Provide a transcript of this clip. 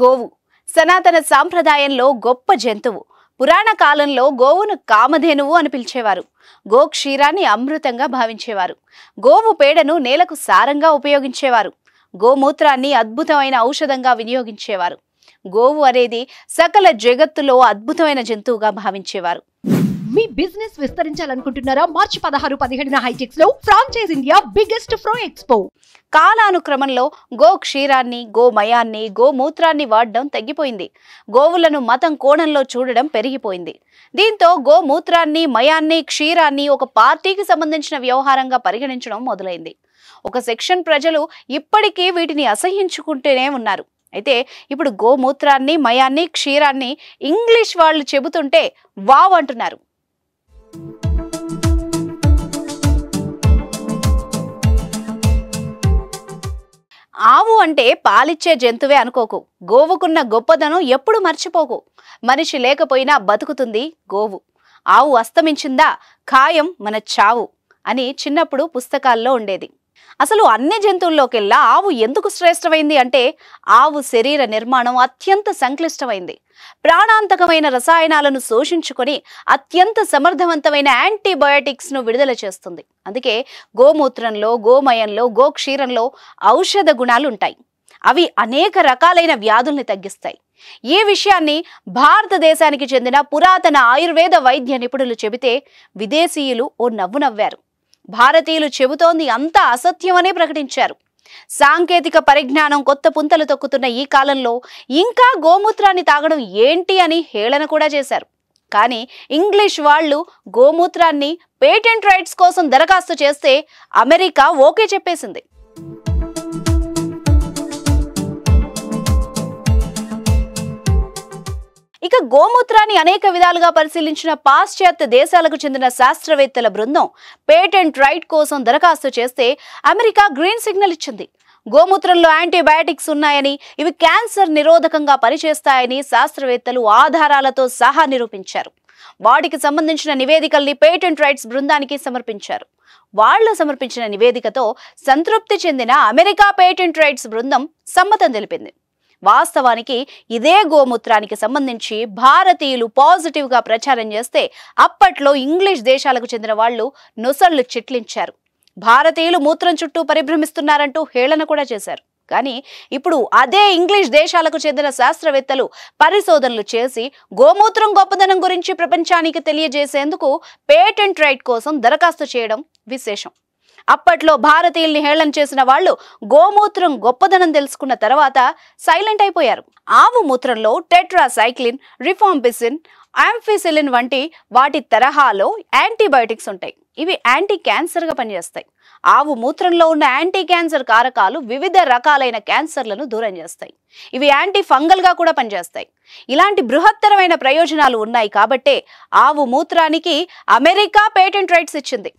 గోవు సనాతన సాంప్రదాయంలో గొప్ప జంతువు పురాణ కాలంలో గోవును కామధేనువు అని పిలిచేవారు గో క్షీరాన్ని అమృతంగా భావించేవారు గోవు పేడను నేలకు సారంగా ఉపయోగించేవారు గోమూత్రాన్ని అద్భుతమైన ఔషధంగా వినియోగించేవారు గోవు అనేది సకల జగత్తులో అద్భుతమైన జంతువుగా భావించేవారు మీ బిజినెస్ విస్తరించాలనుకుంటున్నారా మార్చి పదహారు పదిహేడున హైటెక్స్ లో ఫ్రాంచైజ్ ఇండియా బిగ్గెస్ట్ ఫ్రో ఎక్స్పో కాలానుక్రమంలో గో క్షీరాన్ని గోమయాన్ని గోమూత్రాన్ని వాడడం తగ్గిపోయింది గోవులను మతం కోణంలో చూడడం పెరిగిపోయింది దీంతో గోమూత్రాన్ని మయాన్ని క్షీరాన్ని ఒక పార్టీకి సంబంధించిన వ్యవహారంగా పరిగణించడం మొదలైంది ఒక సెక్షన్ ప్రజలు ఇప్పటికీ వీటిని అసహించుకుంటూనే ఉన్నారు అయితే ఇప్పుడు గోమూత్రాన్ని మయాన్ని క్షీరాన్ని ఇంగ్లీష్ వాళ్ళు చెబుతుంటే వావ్ అంటున్నారు ఆవు అంటే పాలిచ్చే జంతువే అనుకోకు గోవుకున్న గొప్పదనం ఎప్పుడు మర్చిపోకు మనిషి లేకపోయినా బతుకుతుంది గోవు ఆవు అస్తమించిందా ఖాయం మన చావు అని చిన్నప్పుడు పుస్తకాల్లో ఉండేది అసలు అన్ని జంతువుల్లోకెల్లా ఆవు ఎందుకు శ్రేష్టమైంది అంటే ఆవు శరీర నిర్మాణం అత్యంత సంక్లిష్టమైంది ప్రాణాంతకమైన రసాయనాలను శోషించుకొని అత్యంత సమర్థవంతమైన యాంటీబయాటిక్స్ను విడుదల చేస్తుంది అందుకే గోమూత్రంలో గోమయంలో గోక్షీరంలో ఔషధ గుణాలు ఉంటాయి అవి అనేక రకాలైన వ్యాధుల్ని తగ్గిస్తాయి ఈ విషయాన్ని భారతదేశానికి చెందిన పురాతన ఆయుర్వేద వైద్య నిపుణులు చెబితే విదేశీయులు ఓ నవ్వు నవ్వారు భారతీయులు చెబుతోంది అంతా అసత్యమనే ప్రకటించారు సాంకేతిక పరిజ్ఞానం కొత్త పుంతలు తొక్కుతున్న ఈ కాలంలో ఇంకా గోమూత్రాన్ని తాగడం ఏంటి అని హేళన కూడా చేశారు కానీ ఇంగ్లీష్ వాళ్ళు గోమూత్రాన్ని పేటెంట్ రైట్స్ కోసం దరఖాస్తు చేస్తే అమెరికా ఓకే చెప్పేసింది గోమూత్రాన్ని అనేక విధాలుగా పరిశీలించిన పాశ్చాత్య దేశాలకు చెందిన శాస్త్రవేత్తల బృందం పేటెంట్ రైట్ కోసం దరఖాస్తు చేస్తే అమెరికా గ్రీన్ సిగ్నల్ ఇచ్చింది గోమూత్రంలో యాంటీబయాటిక్స్ ఉన్నాయని ఇవి క్యాన్సర్ నిరోధకంగా పనిచేస్తాయని శాస్త్రవేత్తలు ఆధారాలతో సహా నిరూపించారు వాటికి సంబంధించిన నివేదికల్ని పేటెంట్ రైట్స్ బృందానికి సమర్పించారు వాళ్లు సమర్పించిన నివేదికతో సంతృప్తి చెందిన అమెరికా పేటెంట్ రైట్స్ బృందం సమ్మతం తెలిపింది వాస్తవానికి ఇదే గోమూత్రానికి సంబంధించి భారతీయులు పాజిటివ్గా ప్రచారం చేస్తే అప్పట్లో ఇంగ్లీష్ దేశాలకు చెందిన వాళ్ళు నొసళ్లు చిట్లించారు భారతీయులు మూత్రం చుట్టూ పరిభ్రమిస్తున్నారంటూ హేళన కూడా చేశారు కానీ ఇప్పుడు అదే ఇంగ్లీష్ దేశాలకు చెందిన శాస్త్రవేత్తలు పరిశోధనలు చేసి గోమూత్రం గొప్పదనం గురించి ప్రపంచానికి తెలియజేసేందుకు పేటెంట్ రైట్ కోసం దరఖాస్తు చేయడం విశేషం అప్పట్లో భారతీయుల్ని హేళన చేసిన వాళ్ళు గోమూత్రం గొప్పదనం తెలుసుకున్న తర్వాత సైలెంట్ అయిపోయారు ఆవు మూత్రంలో టెట్రాసైక్లిన్ రిఫాంబిసిన్ ఆంఫిసిలిన్ వంటి వాటి తరహాలో యాంటీబయోటిక్స్ ఉంటాయి ఇవి యాంటీ క్యాన్సర్గా పనిచేస్తాయి ఆవు మూత్రంలో ఉన్న యాంటీ క్యాన్సర్ కారకాలు వివిధ రకాలైన క్యాన్సర్లను దూరం చేస్తాయి ఇవి యాంటీ ఫంగల్గా కూడా పనిచేస్తాయి ఇలాంటి బృహత్తరమైన ప్రయోజనాలు ఉన్నాయి కాబట్టే ఆవు మూత్రానికి అమెరికా పేటెంట్ రైట్స్ ఇచ్చింది